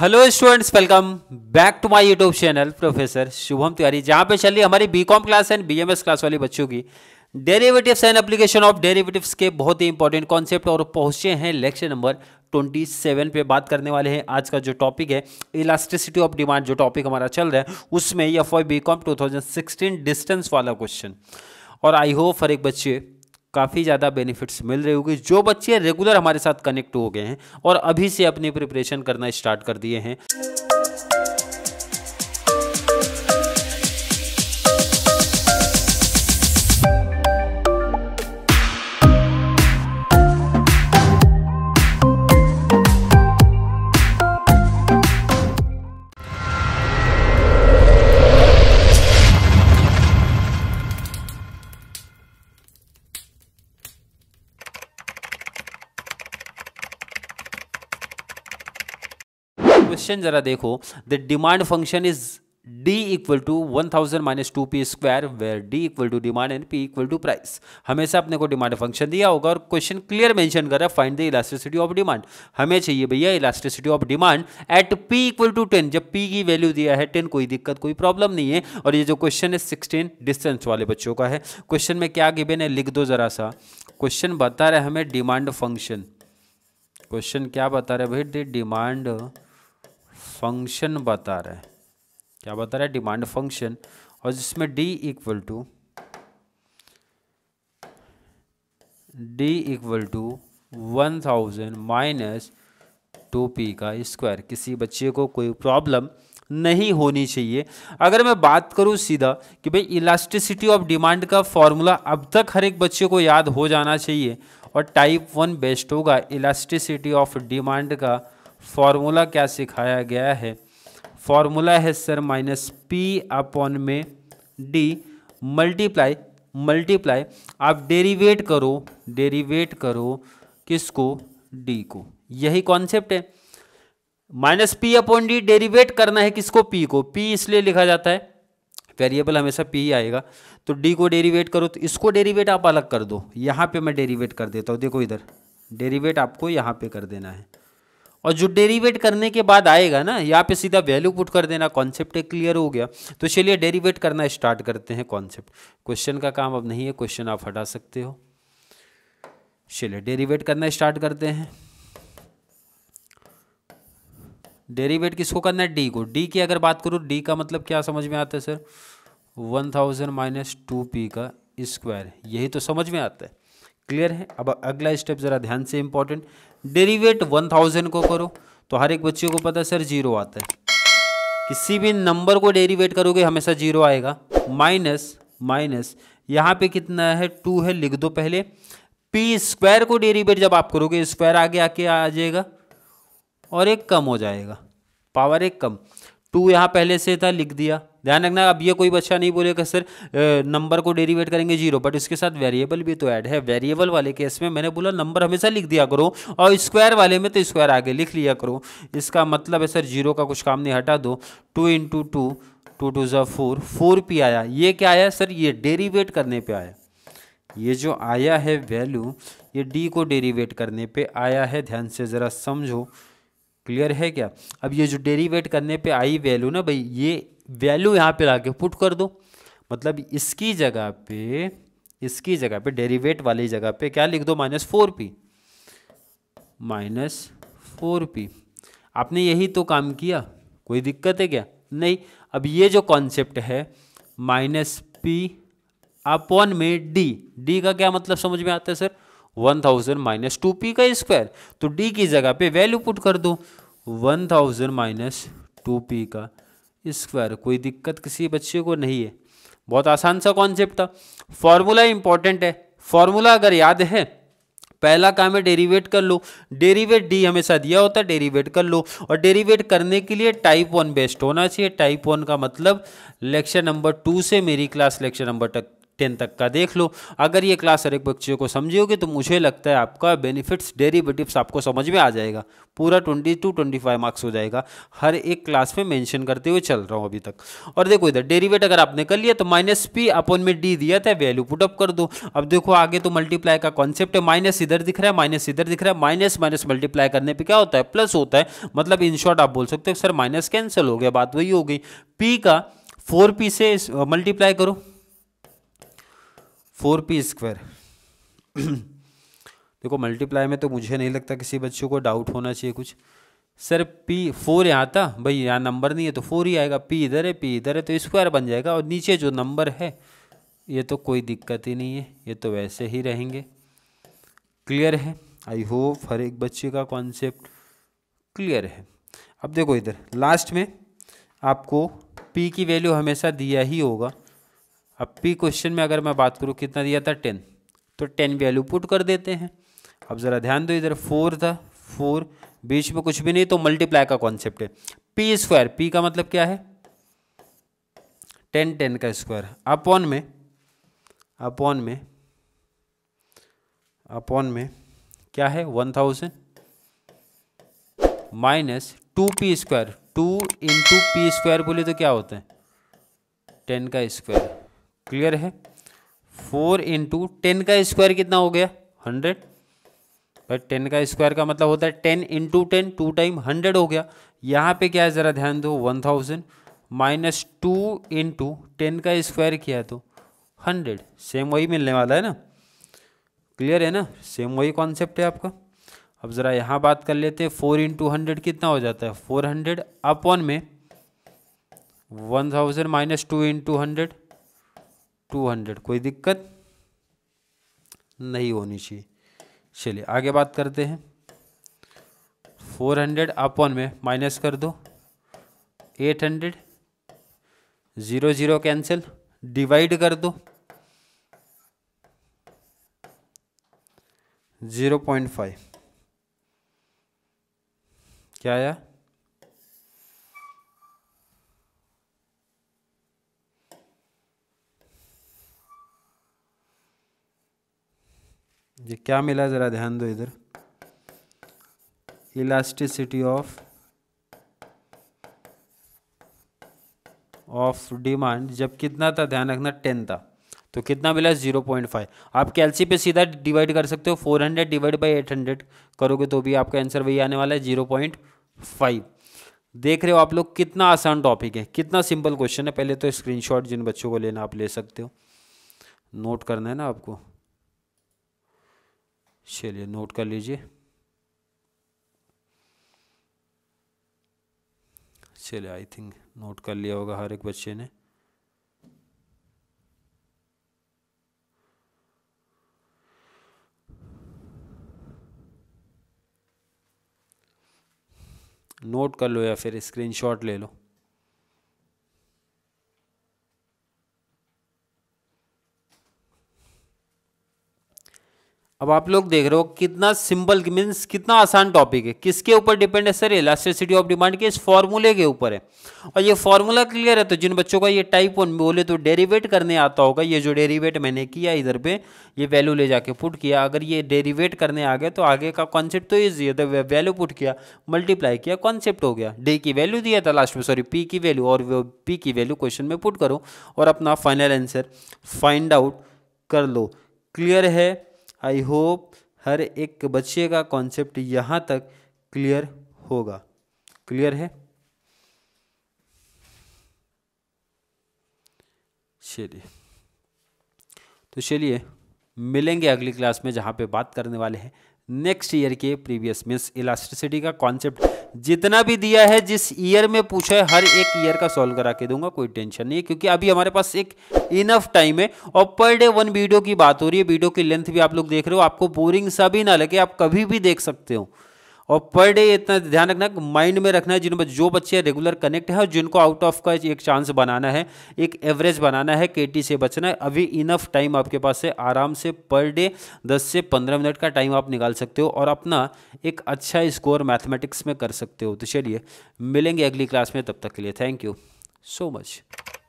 hello students welcome back to my YouTube channel professor Shubham Tiwari जहां पे चल रही हमारी BCom class and BMS class वाले बच्चों की derivatives and application of derivatives के बहुत ही इंपॉर्टेंट कॉन्सेप्ट और पहुंचे हैं लेक्चर नंबर 27 पे बात करने वाले हैं आज का जो टॉपिक है इलास्टिसिटी ऑफ डिमांड जो टॉपिक हमारा चल रहा है उसमें F Y B com distance वाला क्वेश्चन और आई होप हर एक बच्चे काफ़ी ज़्यादा बेनिफिट्स मिल रही होगी जो बच्चे रेगुलर हमारे साथ कनेक्ट हो गए हैं और अभी से अपनी प्रिपरेशन करना स्टार्ट कर दिए हैं क्वेश्चन जरा देखो the demand function is D equal to one thousand minus two P square where D equal to demand and P equal to price हमेशा अपने को डिमांड फंक्शन दिया होगा और क्वेश्चन क्लियर मेंशन कर रहा है find the elasticity of demand हमें चाहिए भैया elasticity of demand at P equal to ten जब पी की वैल्यू दिया है टेन कोई दिक्कत कोई प्रॉब्लम नहीं है और ये जो क्वेश्चन है सिक्सटीन डिस्टेंस वाले बच्चों का है क्वेश्चन में क्या गिबेन है लिख दो जरा सा क्वेश्चन बता रहे हमें डिमांड फंक्शन क्वेश्चन क्या बता रहे भाई डिमांड फंक्शन बता रहा है क्या बता रहा है डिमांड फंक्शन और जिसमें D equal to D equal to one thousand minus two P का स्क्वायर किसी बच्चे को कोई प्रॉब्लम नहीं होनी चाहिए अगर मैं बात करूं सीधा कि भाई इलास्टिसिटी ऑफ डिमांड का फॉर्मूला अब तक हर एक बच्चे को याद हो जाना चाहिए और टाइप वन बेस्ट होगा इलास्टिसिटी ऑफ डिमांड का फार्मूला क्या सिखाया गया है फार्मूला है सर माइनस पी अपॉन में डी मल्टीप्लाई मल्टीप्लाई आप डेरीवेट करो डेरीवेट करो किसको डी को यही कॉन्सेप्ट है minus P upon D derivate करना है किसको पी को पी इसलिए लिखा जाता है वेरिएबल हमेशा पी ही आएगा तो डी को डेरीवेट करो तो इसको डेरीवेट आप अलग कर दो यहाँ पे मैं डेरीवेट कर देता हूँ देखो इधर डेरीवेट आपको यहाँ पे कर देना है और जो डेरिवेट करने के बाद आएगा ना यहाँ पे सीधा वैल्यू पुट कर देना कॉन्सेप्ट क्लियर हो गया तो चलिए डेरीवेट करना स्टार्ट करते हैं कॉन्सेप्ट क्वेश्चन का काम अब नहीं है क्वेश्चन आप हटा सकते हो चलिए डेरीवेट करना स्टार्ट करते हैं डेरीवेट किसको करना है डी को डी की अगर बात करूँ डी का मतलब क्या समझ में आता है sir one thousand minus two P का स्क्वायर यही तो समझ में आता है क्लियर है अब अगला स्टेप ज़रा ध्यान से इंपॉर्टेंट डेरीवेट वन थाउजेंड को करो तो हर एक बच्चे को पता है सर जीरो आता है किसी भी नंबर को डेरीवेट करोगे हमेशा जीरो आएगा माइनस माइनस यहाँ पे कितना है टू है लिख दो पहले पी स्क्वायर को डेरीवेट जब आप करोगे स्क्वायर आगे आके आ जाएगा और एक कम हो जाएगा पावर एक कम टू यहाँ पहले से था लिख दिया ध्यान रखना अब ये कोई बच्चा नहीं बोलेगा सर नंबर को डेरीवेट करेंगे जीरो बट इसके साथ वेरिएबल भी तो ऐड है वेरिएबल वाले केस में मैंने बोला नंबर हमेशा लिख दिया करो और स्क्वायर वाले में तो स्क्वायर आगे लिख लिया करो इसका मतलब है सर जीरो का कुछ काम नहीं हटा दो two into two two two ज़ा फोर फोर पी आया ये क्या आया सर ये डेरीवेट करने पर आया ये जो आया है वैल्यू ये डी को डेरीवेट करने पर आया है ध्यान से ज़रा समझो क्लियर है क्या अब ये जो डेरीवेट करने पे आई वैल्यू ना भाई ये वैल्यू यहाँ पे लाके पुट कर दो मतलब इसकी जगह पे इसकी जगह पे डेरीवेट वाली जगह पे क्या लिख दो minus four P minus four P आपने यही तो काम किया कोई दिक्कत है क्या नहीं अब ये जो कॉन्सेप्ट है माइनस पी अपॉन में डी डी का क्या मतलब समझ में आता है sir one thousand minus two P का स्क्वायर तो डी की जगह पे वैल्यू पुट कर दो one thousand minus two P का स्क्वायर कोई दिक्कत किसी बच्चे को नहीं है बहुत आसान सा कॉन्सेप्ट था फॉर्मूला इंपॉर्टेंट है फॉर्मूला अगर याद है पहला काम है डेरीवेट कर लो डेरीवेट डी हमेशा दिया होता है डेरीवेट कर लो और डेरीवेट करने के लिए टाइप वन बेस्ट होना चाहिए टाइप वन का मतलब लेक्चर नंबर टू से मेरी क्लास लेक्चर नंबर तक टेन तक का देख लो अगर ये क्लास हर एक बच्चे को समझोगे तो मुझे लगता है आपका बेनिफिट्स डेरिवेटिव्स आपको समझ में आ जाएगा पूरा twenty two twenty five marks हो जाएगा हर एक क्लास में मेंशन करते हुए चल रहा हूँ अभी तक और देखो इधर डेरिवेट अगर आपने कर लिया तो माइनस पी अपन में डी दिया था वैल्यू पुटअप कर दो अब देखो आगे तो मल्टीप्लाई का कॉन्सेप्ट है माइनस इधर दिख रहा है माइनस इधर दिख रहा है माइनस माइनस मल्टीप्लाई करने पर क्या होता है प्लस होता है मतलब इन शॉर्ट आप बोल सकते हो सर माइनस कैंसिल हो गया बात वही हो गई पी का फोर पी से मल्टीप्लाई करो फोर पी स्क्वायर देखो मल्टीप्लाई में तो मुझे नहीं लगता किसी बच्चों को डाउट होना चाहिए कुछ सर पी फोर यहाँ था भाई यहाँ नंबर नहीं है तो फोर ही आएगा पी इधर है पी इधर है तो स्क्वायर बन जाएगा और नीचे जो नंबर है ये तो कोई दिक्कत ही नहीं है ये तो वैसे ही रहेंगे क्लियर है आई होप हर एक बच्चे का कॉन्सेप्ट क्लियर है अब देखो इधर लास्ट में आपको पी की वैल्यू हमेशा दिया ही होगा अब पी क्वेश्चन में अगर मैं बात करूँ कितना दिया था टेन तो टेन वैल्यू पुट कर देते हैं अब ज़रा ध्यान दो इधर फोर था फोर बीच में कुछ भी नहीं तो मल्टीप्लाई का कॉन्सेप्ट है पी स्क्वायर पी का मतलब क्या है टेन टेन का स्क्वायर अपॉन में अपॉन में अपॉन में क्या है one thousand minus two P square two into P square बोले तो क्या होता है टेन का स्क्वायर क्लियर है फोर इंटू टेन का स्क्वायर कितना हो गया हंड्रेड भाई टेन का स्क्वायर का मतलब होता है ten into ten two time hundred हो गया यहाँ पे क्या है ज़रा ध्यान दो one thousand minus two into ten का स्क्वायर किया तो हंड्रेड सेम वही मिलने वाला है ना क्लियर है ना सेम वही कॉन्सेप्ट है आपका अब ज़रा यहाँ बात कर लेते हैं फोर इंटू हंड्रेड कितना हो जाता है फोर हंड्रेड अपॉन में one thousand minus two into hundred two hundred कोई दिक्कत नहीं होनी चाहिए चलिए आगे बात करते हैं फोर हंड्रेड अपन में माइनस कर दो eight hundred zero zero cancel divide कर दो ज़ीरो पॉइंट फाइव क्या आया ये क्या मिला ज़रा ध्यान दो इधर इलास्टिसिटी ऑफ ऑफ डिमांड जब कितना था ध्यान रखना टेन था तो कितना मिला जीरो पॉइंट फाइव आप कैलसी पे सीधा डिवाइड कर सकते हो four hundred divide by eight hundred करोगे तो भी आपका आंसर वही आने वाला है जीरो पॉइंट फाइव देख रहे हो आप लोग कितना आसान टॉपिक है कितना सिंपल क्वेश्चन है पहले तो स्क्रीनशॉट जिन बच्चों को लेना आप ले सकते हो नोट करना है ना आपको चलिए नोट कर लीजिए चलिए आई थिंक नोट कर लिया होगा हर एक बच्चे ने नोट कर लो या फिर स्क्रीनशॉट ले लो अब आप लोग देख रहे हो कितना सिंपल मीन्स कितना आसान टॉपिक है किसके ऊपर डिपेंड है सर इलास्टिसिटी ऑफ डिमांड के इस फॉर्मूले के ऊपर है और ये फॉर्मूला क्लियर है तो जिन बच्चों का ये टाइप वन बोले तो डेरिवेट करने आता होगा ये जो डेरिवेट मैंने किया इधर पे ये वैल्यू ले जाके पुट किया अगर ये डेरीवेट करने आ गए तो आगे का कॉन्सेप्ट तो ईजी है तो वैल्यू पुट किया मल्टीप्लाई किया कॉन्सेप्ट हो गया डे की वैल्यू दिया था लास्ट में सॉरी पी की वैल्यू और पी की वैल्यू क्वेश्चन में पुट करो और अपना फाइनल आंसर फाइंड आउट कर लो क्लियर है आई होप हर एक बच्चे का कॉन्सेप्ट यहाँ तक क्लियर होगा क्लियर है चलिए तो चलिए मिलेंगे अगली क्लास में जहाँ पे बात करने वाले हैं नेक्स्ट ईयर के प्रीवियस मीन्स इलास्ट्रिसिटी का कॉन्सेप्ट जितना भी दिया है जिस ईयर में पूछा है हर एक ईयर का सॉल्व करा के दूंगा कोई टेंशन नहीं है क्योंकि अभी हमारे पास एक इनफ टाइम है और पर डे वन वीडियो की बात हो रही है वीडियो की लेंथ भी आप लोग देख रहे हो आपको बोरिंग सा भी ना लगे आप कभी भी देख सकते हो और पर डे इतना ध्यान रखना माइंड में रखना है जिन जो बच्चे रेगुलर कनेक्ट है और जिनको आउट ऑफ का एक चांस बनाना है एक एवरेज बनाना है केटी से बचना है अभी इनफ टाइम आपके पास है आराम से पर डे 10 से 15 मिनट का टाइम आप निकाल सकते हो और अपना एक अच्छा स्कोर मैथमेटिक्स में कर सकते हो तो चलिए मिलेंगे अगली क्लास में तब तक के लिए थैंक यू सो मच